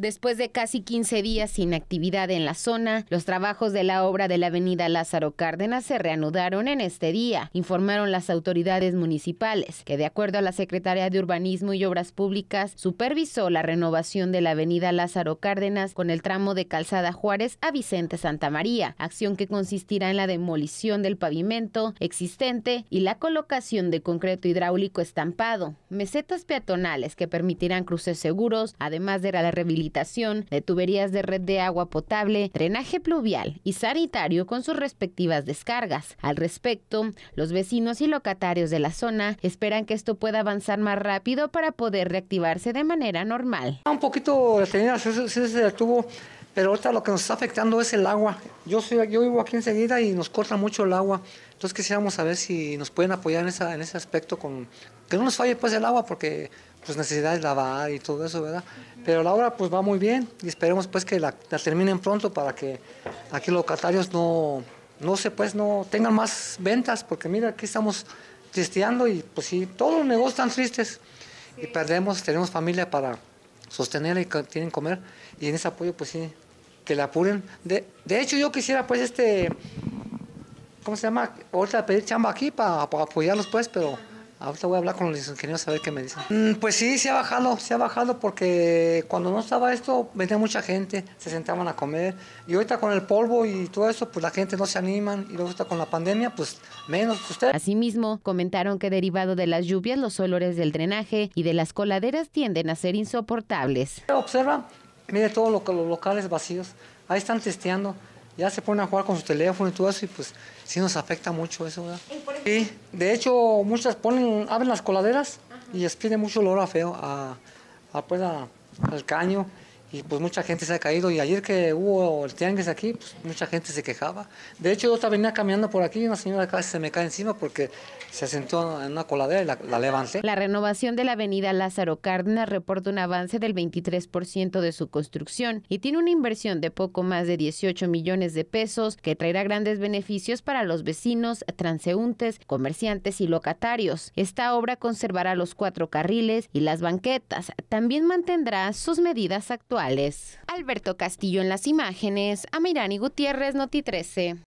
Después de casi 15 días sin actividad en la zona, los trabajos de la obra de la avenida Lázaro Cárdenas se reanudaron en este día, informaron las autoridades municipales, que de acuerdo a la Secretaría de Urbanismo y Obras Públicas, supervisó la renovación de la avenida Lázaro Cárdenas con el tramo de Calzada Juárez a Vicente Santa María, acción que consistirá en la demolición del pavimento existente y la colocación de concreto hidráulico estampado, mesetas peatonales que permitirán cruces seguros, además de la rehabilitación rehabilitación de tuberías de red de agua potable, drenaje pluvial y sanitario con sus respectivas descargas. Al respecto, los vecinos y locatarios de la zona esperan que esto pueda avanzar más rápido para poder reactivarse de manera normal. Un poquito detenida, se detuvo, pero ahorita lo que nos está afectando es el agua. Yo, soy, yo vivo aquí enseguida y nos corta mucho el agua. Entonces quisiéramos saber si nos pueden apoyar en, esa, en ese aspecto, con que no nos falle pues el agua porque pues necesidades, lavar y todo eso, ¿verdad? Pero la obra pues va muy bien y esperemos pues que la, terminen pronto para que aquí los locatarios no, no se pues no tengan más ventas, porque mira, aquí estamos tristeando y pues sí, todos los negocios están tristes y perdemos, tenemos familia para sostener y tienen comer y en ese apoyo pues sí, que la apuren. De, de hecho yo quisiera pues este, ¿cómo se llama? Ahorita pedir chamba aquí para apoyarlos pues, pero Ahorita voy a hablar con los ingenieros a ver qué me dicen. Mm, pues sí, se ha bajado, se ha bajado porque cuando no estaba esto venía mucha gente, se sentaban a comer. Y ahorita con el polvo y todo eso, pues la gente no se animan. Y luego está con la pandemia, pues menos usted. Asimismo, comentaron que derivado de las lluvias, los olores del drenaje y de las coladeras tienden a ser insoportables. Observa, mire todos los locales vacíos. Ahí están testeando ya se ponen a jugar con su teléfono y todo eso, y pues sí nos afecta mucho eso, ¿verdad? Sí, de hecho, muchas ponen, abren las coladeras y les mucho olor a feo, a, pues a, al caño y pues mucha gente se ha caído. Y ayer que hubo el tianguis aquí, pues, mucha gente se quejaba. De hecho, yo estaba venía caminando por aquí y una señora acá se me cae encima porque se sentó en una coladera y la, la levanté. La renovación de la avenida Lázaro Cárdenas reporta un avance del 23% de su construcción y tiene una inversión de poco más de 18 millones de pesos que traerá grandes beneficios para los vecinos, transeúntes, comerciantes y locatarios. Esta obra conservará los cuatro carriles y las banquetas. También mantendrá sus medidas actuales Alberto Castillo en las imágenes, Amirani Gutiérrez, Noti 13.